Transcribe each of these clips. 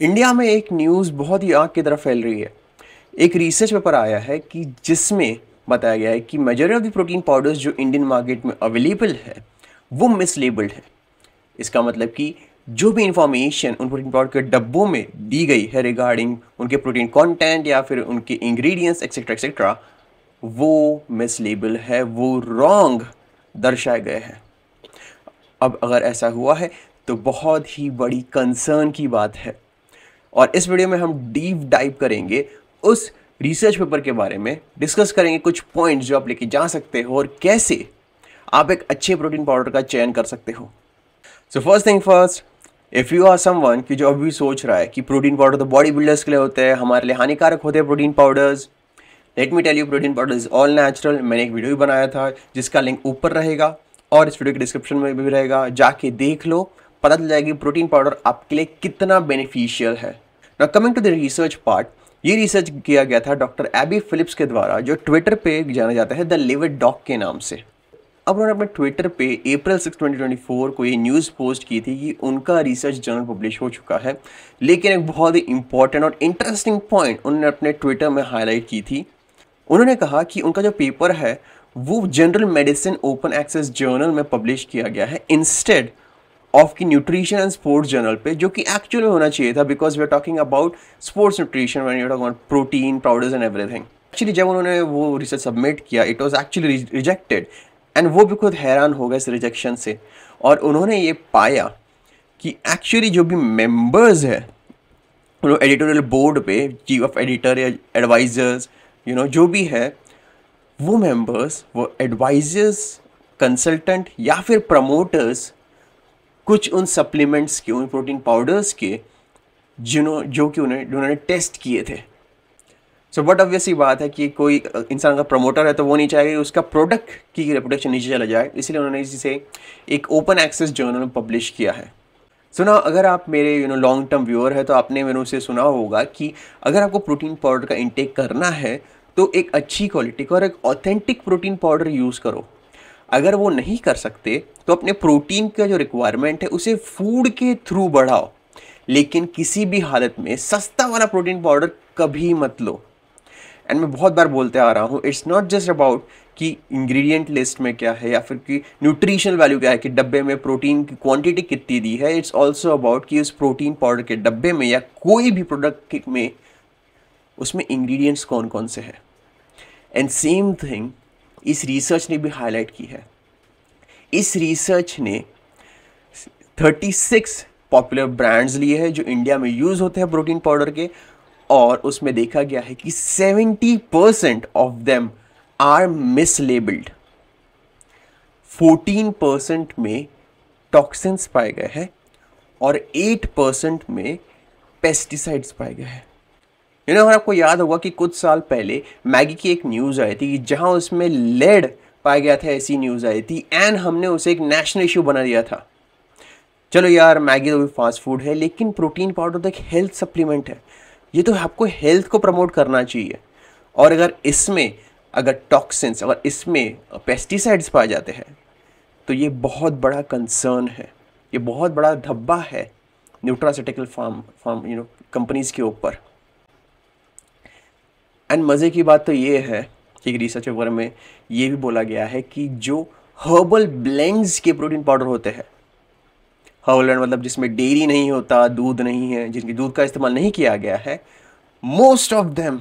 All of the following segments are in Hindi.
इंडिया में एक न्यूज़ बहुत ही आग की तरफ फैल रही है एक रिसर्च पेपर आया है कि जिसमें बताया गया है कि majority of the protein powders जो इंडियन मार्केट में अवेलेबल है वो मिसलेबल्ड है इसका मतलब कि जो भी इंफॉर्मेशन उन प्रोटीन पाउडर के डब्बों में दी गई है रिगार्डिंग उनके प्रोटीन कंटेंट या फिर उनके इंग्रेडिएंट्स एक्सेट्रा एक्सेट्रा वो मिसलेबल है वो रॉन्ग दर्शाए गए हैं अब अगर ऐसा हुआ है तो बहुत ही बड़ी कंसर्न की बात है और इस वीडियो में हम डीप डाइव करेंगे उस रिसर्च पेपर के बारे में डिस्कस करेंगे कुछ पॉइंट्स जो आप लेके जा सकते हो और कैसे आप एक अच्छे प्रोटीन पाउडर का चयन कर सकते हो so first thing first if you are someone कि जो अभी सोच रहा है कि प्रोटीन पाउडर तो बॉडी बिल्डर्स के लिए होते हैं हमारे लिए हानिकारक होते हैं protein powders let me tell you protein powder is all natural मैंने एक वीडियो भी बनाया था जिसका लिंक ऊपर रहेगा और इस वीडियो के डिस्क्रिप्शन में भी रहेगा जाके देख लो पता चल जाएगी प्रोटीन पाउडर आपके लिए कितना बेनिफिशियल है ना coming to the research part ये रिसर्च किया गया था डॉक्टर एबी फिलिप्स के द्वारा जो ट्विटर पे जाना जाता है द लिविड डॉग के नाम से अब उन्होंने अपने ट्विटर पे अप्रैल 6, 2024 को ये न्यूज़ पोस्ट की थी कि उनका रिसर्च जर्नल पब्लिश हो चुका है लेकिन एक बहुत ही इंपॉर्टेंट और इंटरेस्टिंग पॉइंट उन्होंने अपने ट्विटर में हाईलाइट की थी उन्होंने कहा कि उनका जो पेपर है वो general medicine open access journal में पब्लिश किया गया है इंस्टेड ऑफ की न्यूट्रिशन एंड स्पोर्ट्स जर्नल पे जो कि एक्चुअल में होना चाहिए था because we are talking about sports nutrition when protein powders and everything actually जब उन्होंने वो रिसर्च सबमिट किया it was actually rejected and वो भी खुद हैरान हो गए इस रिजेक्शन से और उन्होंने ये पाया कि एक्चुअली जो भी मेम्बर्स है एडिटोरियल बोर्ड पे चीफ ऑफ एडिटर या एडवाइज़र्स यू नो जो भी है वो मेंबर्स वो एडवाइज़र्स कंसल्टेंट या फिर प्रमोटर्स कुछ उन सप्लीमेंट्स के उन प्रोटीन पाउडर्स के जिन्हों जो कि उन्हें उन्होंने टेस्ट किए थे सो बट ये बात है कि कोई इंसान का प्रमोटर है तो वो नहीं चाहेगा उसका प्रोडक्ट की रेपुटेशन नीचे चला जाए इसलिए उन्होंने इसे एक ओपन एक्सेस जर्नल उन्होंने पब्लिश किया है सुना अगर आप मेरे you know long term viewer है तो आपने मैंने उसे सुना होगा कि अगर आपको प्रोटीन पाउडर का इंटेक करना है तो एक अच्छी क्वालिटी का और एक ऑथेंटिक प्रोटीन पाउडर यूज़ करो अगर वो नहीं कर सकते तो अपने प्रोटीन का जो रिक्वायरमेंट है उसे फूड के थ्रू बढ़ाओ लेकिन किसी भी हालत में सस्ता वाला प्रोटीन पाउडर कभी मत लो एंड मैं बहुत बार बोलते आ रहा हूँ इट्स नॉट जस्ट अबाउट कि इंग्रेडिएंट लिस्ट में क्या है या फिर कि न्यूट्रिशनल वैल्यू क्या है कि डब्बे में प्रोटीन की क्वांटिटी कितनी दी है इट्स ऑल्सो अबाउट कि उस प्रोटीन पाउडर के डब्बे में या कोई भी प्रोडक्ट में उसमें इंग्रेडिएंट्स कौन कौन से हैं एंड सेम थिंग इस रिसर्च ने भी हाईलाइट की है इस रिसर्च ने 36 पॉपुलर ब्रांड्स लिए हैं जो इंडिया में यूज़ होते हैं प्रोटीन पाउडर के और उसमें देखा गया है कि 70 percent of them are mislabelled 14 percent में टॉक्सिन्स पाए गए हैं और 8 परसेंट में पेस्टिसाइड्स पाए गए हैं यू नो अगर आपको याद होगा कि कुछ साल पहले मैगी की एक न्यूज़ आई थी जहाँ उसमें लेड पाया गया था ऐसी न्यूज़ आई थी एंड हमने उसे एक नेशनल इशू बना दिया था चलो यार मैगी तो भी फास्ट फूड है लेकिन प्रोटीन पाउडर तो एक हेल्थ सप्लीमेंट है ये तो आपको हेल्थ को प्रमोट करना चाहिए और अगर इसमें अगर टॉक्सिन्स अगर इसमें पेस्टिसाइड्स पाए जाते हैं तो ये बहुत बड़ा कंसर्न है ये बहुत बड़ा धब्बा है nutraceutical farm farm you know companies के ऊपर एंड मज़े की बात तो ये है कि रिसर्च पेपर में ये भी बोला गया है कि जो हर्बल ब्लेंड्स के प्रोटीन पाउडर होते हैं हर्बल ब्लेंड मतलब जिसमें डेयरी नहीं होता दूध नहीं है जिनके दूध का इस्तेमाल नहीं किया गया है most of them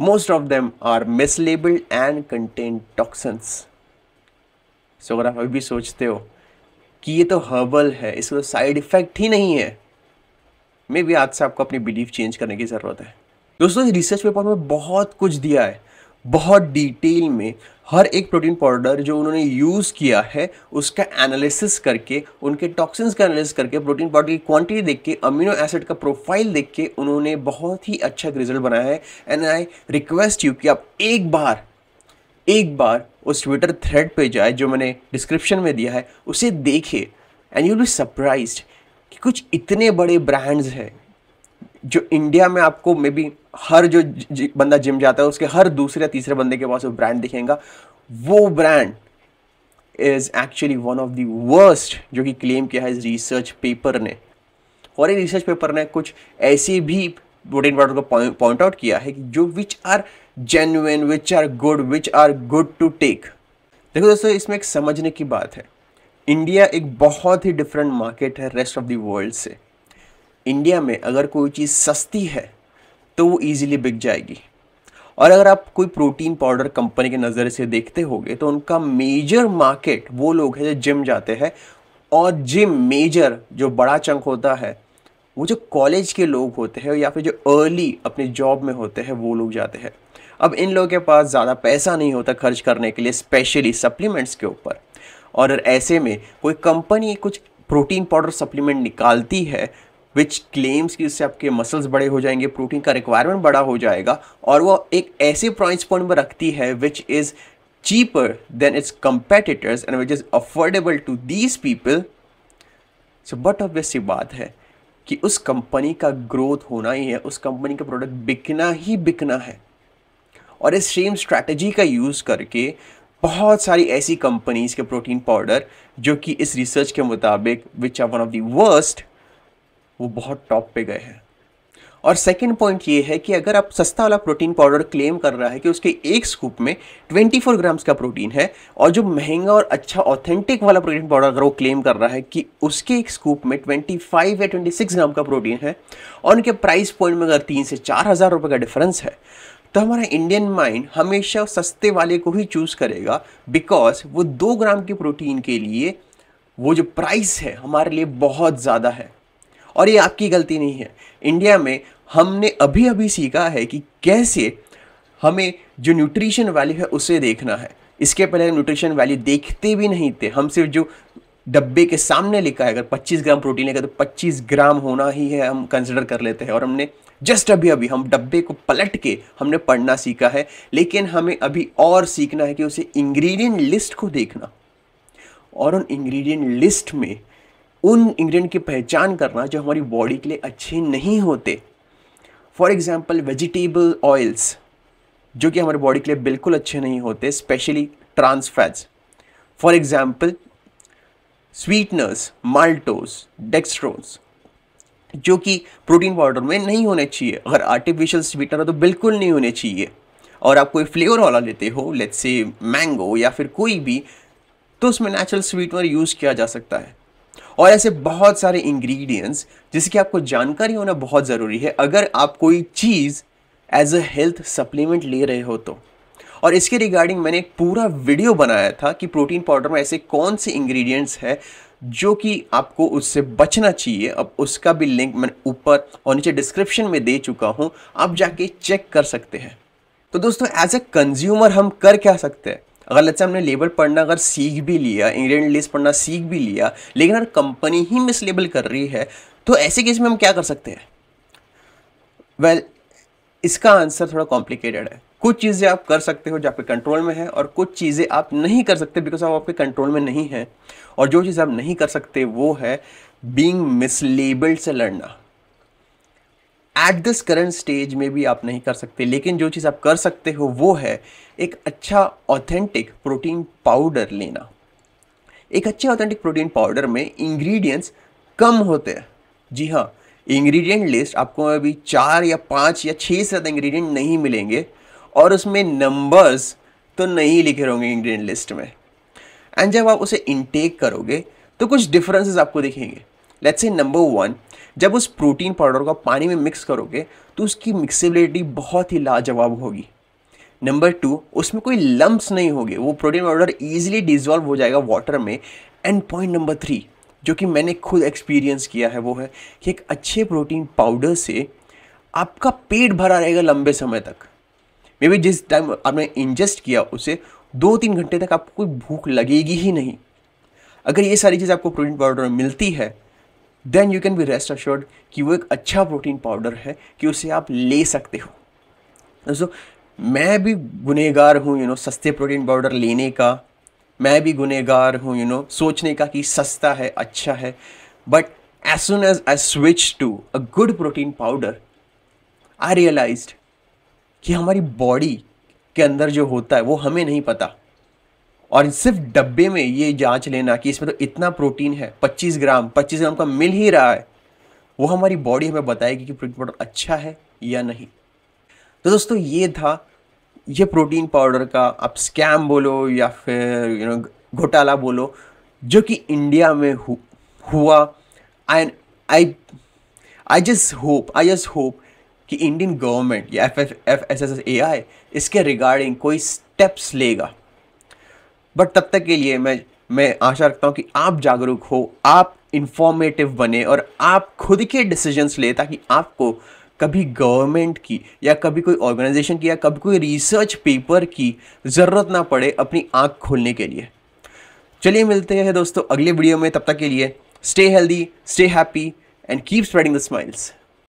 most of them are mislabelled and contain toxins so अगर आप अभी भी सोचते हो कि ये तो हर्बल है इसका साइड तो इफेक्ट ही नहीं है मे भी आज से आपको अपनी बिलीफ चेंज करने की ज़रूरत है दोस्तों इस रिसर्च पेपर में बहुत कुछ दिया है बहुत डिटेल में हर एक प्रोटीन पाउडर जो उन्होंने यूज़ किया है उसका एनालिसिस करके उनके टॉक्सिन्स का एनालिसिस करके प्रोटीन पाउडर की क्वांटिटी देख के अमीनो एसिड का प्रोफाइल देख के उन्होंने बहुत ही अच्छा रिजल्ट बनाया है एंड आई रिक्वेस्ट यू कि आप एक बार एक बार उस ट्विटर थ्रेड पे जाए जो मैंने डिस्क्रिप्शन में दिया है उसे देखे एंड यू बी सरप्राइज कि कुछ इतने बड़े ब्रांड्स हैं जो इंडिया में आपको मे बी हर जो बंदा जिम जाता है उसके हर दूसरे या तीसरे बंदे के पास वो ब्रांड दिखेगा वो brand is actually one of the worst जो कि क्लेम किया है इस रिसर्च पेपर ने और ये रिसर्च पेपर ने कुछ ऐसे भी प्रोटीन पाउडर को पॉइंट आउट किया है कि जो which are genuine which are good which are good to take देखो दोस्तों इसमें एक समझने की बात है इंडिया एक बहुत ही डिफरेंट मार्केट है रेस्ट ऑफ द वर्ल्ड से इंडिया में अगर कोई चीज़ सस्ती है तो वो ईज़िली बिक जाएगी और अगर आप कोई प्रोटीन पाउडर कंपनी के नज़र से देखते होगे तो उनका मेजर मार्केट वो लोग हैं जो जिम जाते हैं और जिम मेजर जो बड़ा चंक होता है वो जो कॉलेज के लोग होते हैं या फिर जो अर्ली अपने जॉब में होते हैं वो लोग जाते हैं अब इन लोगों के पास ज़्यादा पैसा नहीं होता खर्च करने के लिए स्पेशली सप्लीमेंट्स के ऊपर और ऐसे में कोई कंपनी कुछ प्रोटीन पाउडर सप्लीमेंट निकालती है विच क्लेम्स कि इससे आपके मसल्स बड़े हो जाएंगे प्रोटीन का रिक्वायरमेंट बड़ा हो जाएगा और वो एक ऐसे प्राइस पॉइंट पर रखती है which is cheaper than its competitors and which is affordable to these people so but obvious सी बात है कि उस कंपनी का ग्रोथ होना ही है उस कंपनी का प्रोडक्ट बिकना ही बिकना है और इस सेम स्ट्रैटेजी का यूज़ करके बहुत सारी ऐसी कंपनीज के प्रोटीन पाउडर जो कि इस रिसर्च के मुताबिक which are one of the worst वो बहुत टॉप पे गए हैं और सेकेंड पॉइंट ये है कि अगर आप सस्ता वाला प्रोटीन पाउडर क्लेम कर रहा है कि उसके एक स्कूप में 24 ग्राम्स का प्रोटीन है और जो महंगा और अच्छा ऑथेंटिक वाला प्रोटीन पाउडर अगर वो क्लेम कर रहा है कि उसके एक स्कूप में 25 या 26 ग्राम का प्रोटीन है और उनके प्राइस पॉइंट में अगर तीन से चार हज़ार रुपये का डिफरेंस है तो हमारा इंडियन माइंड हमेशा सस्ते वाले को ही चूज़ करेगा बिकॉज वो दो ग्राम के प्रोटीन के लिए वो जो प्राइस है हमारे लिए बहुत ज़्यादा है और ये आपकी गलती नहीं है इंडिया में हमने अभी अभी सीखा है कि कैसे हमें जो न्यूट्रिशन वैल्यू है उसे देखना है इसके पहले न्यूट्रिशन वैल्यू देखते भी नहीं थे हम सिर्फ जो डब्बे के सामने लिखा है अगर 25 ग्राम प्रोटीन है तो 25 ग्राम होना ही है हम कंसिडर कर लेते हैं और हमने जस्ट अभी अभी हम डब्बे को पलट के हमने पढ़ना सीखा है लेकिन हमें अभी और सीखना है कि उसे इंग्रेडिएंट लिस्ट को देखना और उन इंग्रेडिएंट लिस्ट में उन इंग्रेडिएंट की पहचान करना जो हमारी बॉडी के लिए अच्छे नहीं होते फॉर एग्ज़ाम्पल वेजिटेबल ऑयल्स जो कि हमारे बॉडी के लिए बिल्कुल अच्छे नहीं होते specially trans fats for example sweeteners maltose dextrose जो कि प्रोटीन पाउडर में नहीं होने चाहिए अगर आर्टिफिशियल स्वीटनर हो तो बिल्कुल नहीं होने चाहिए और आप कोई फ्लेवर वाला लेते हो लेट्स से मैंगो या फिर कोई भी तो उसमें नेचुरल स्वीटनर यूज़ किया जा सकता है और ऐसे बहुत सारे इंग्रेडिएंट्स जिसकी आपको जानकारी होना बहुत ज़रूरी है अगर आप कोई चीज़ एज अ हेल्थ सप्लीमेंट ले रहे हो तो और इसके रिगार्डिंग मैंने एक पूरा वीडियो बनाया था कि प्रोटीन पाउडर में ऐसे कौन से इंग्रेडिएंट्स है जो कि आपको उससे बचना चाहिए अब उसका भी लिंक मैं ऊपर और नीचे डिस्क्रिप्शन में दे चुका हूँ आप जाके चेक कर सकते हैं तो दोस्तों एज ए कंज्यूमर हम कर क्या सकते हैं अगर से हमने लेबल पढ़ना अगर सीख भी लिया इंग्रेडिएंट लिस्ट पढ़ना सीख भी लिया लेकिन अगर कंपनी ही मिसलेबल कर रही है तो ऐसे केस में हम क्या कर सकते हैं वेल well, इसका आंसर थोड़ा कॉम्प्लिकेटेड है कुछ चीज़ें आप कर सकते हो जो आपके कंट्रोल में है और कुछ चीज़ें आप नहीं कर सकते बिकॉज आप आपके कंट्रोल में नहीं है और जो चीज़ आप नहीं कर सकते वो है बींग मिसलेबल्ड से लड़ना एट दिस करंट स्टेज में भी आप नहीं कर सकते लेकिन जो चीज़ आप कर सकते हो वो है एक अच्छा ऑथेंटिक प्रोटीन पाउडर लेना एक अच्छे ऑथेंटिक प्रोटीन पाउडर में इंग्रेडिएंट्स कम होते हैं जी हाँ इंग्रेडिएंट लिस्ट आपको अभी चार या पाँच या छः से ज़्यादा इंग्रेडिएंट नहीं मिलेंगे और उसमें नंबर्स तो नहीं लिखे होंगे इंग्रेडिएंट लिस्ट में एंड जब आप उसे इनटेक करोगे तो कुछ डिफरेंसेस आपको दिखेंगे लेट्स से नंबर वन जब उस प्रोटीन पाउडर को पानी में मिक्स करोगे तो उसकी मिक्सिबिलिटी बहुत ही लाजवाब होगी नंबर टू उसमें कोई लम्ब्स नहीं होंगे वो प्रोटीन पाउडर ईजिली डिजॉल्व हो जाएगा वाटर में एंड पॉइंट नंबर थ्री जो कि मैंने खुद एक्सपीरियंस किया है वो है कि एक अच्छे प्रोटीन पाउडर से आपका पेट भरा रहेगा लंबे समय तक मे बी जिस टाइम आपने इंजेस्ट किया उसे दो तीन घंटे तक आपको कोई भूख लगेगी ही नहीं अगर ये सारी चीज़ आपको प्रोटीन पाउडर में मिलती है then you can be rest assured कि वो एक अच्छा प्रोटीन पाउडर है कि उसे आप ले सकते हो सो मैं भी गुनहगार हूँ यू नो सस्ते प्रोटीन पाउडर लेने का मैं भी गुनहगार हूँ यू नो सोचने का कि सस्ता है अच्छा है but as soon as I switch to a good protein powder I realise कि हमारी बॉडी के अंदर जो होता है वो हमें नहीं पता और सिर्फ डब्बे में ये जांच लेना कि इसमें तो इतना प्रोटीन है 25 ग्राम 25 ग्राम का मिल ही रहा है वो हमारी बॉडी हमें बताएगी कि प्रोटीन पाउडर अच्छा है या नहीं तो दोस्तों ये था ये प्रोटीन पाउडर का आप स्कैम बोलो या फिर यू नो घोटाला बोलो जो कि इंडिया में हु, हुआ and I I just hope I just hope कि इंडियन गवर्नमेंट या F F F S S A I इसके रिगार्डिंग कोई स्टेप्स लेगा बट तब तक के लिए मैं मैं आशा रखता हूँ कि आप जागरूक हो आप इन्फॉर्मेटिव बने और आप खुद के डिसीजंस लें ताकि आपको कभी गवर्नमेंट की या कभी कोई ऑर्गेनाइजेशन की या कभी कोई रिसर्च पेपर की ज़रूरत ना पड़े अपनी आँख खोलने के लिए चलिए मिलते हैं दोस्तों अगले वीडियो में तब तक के लिए stay healthy stay happy and keep spreading the smiles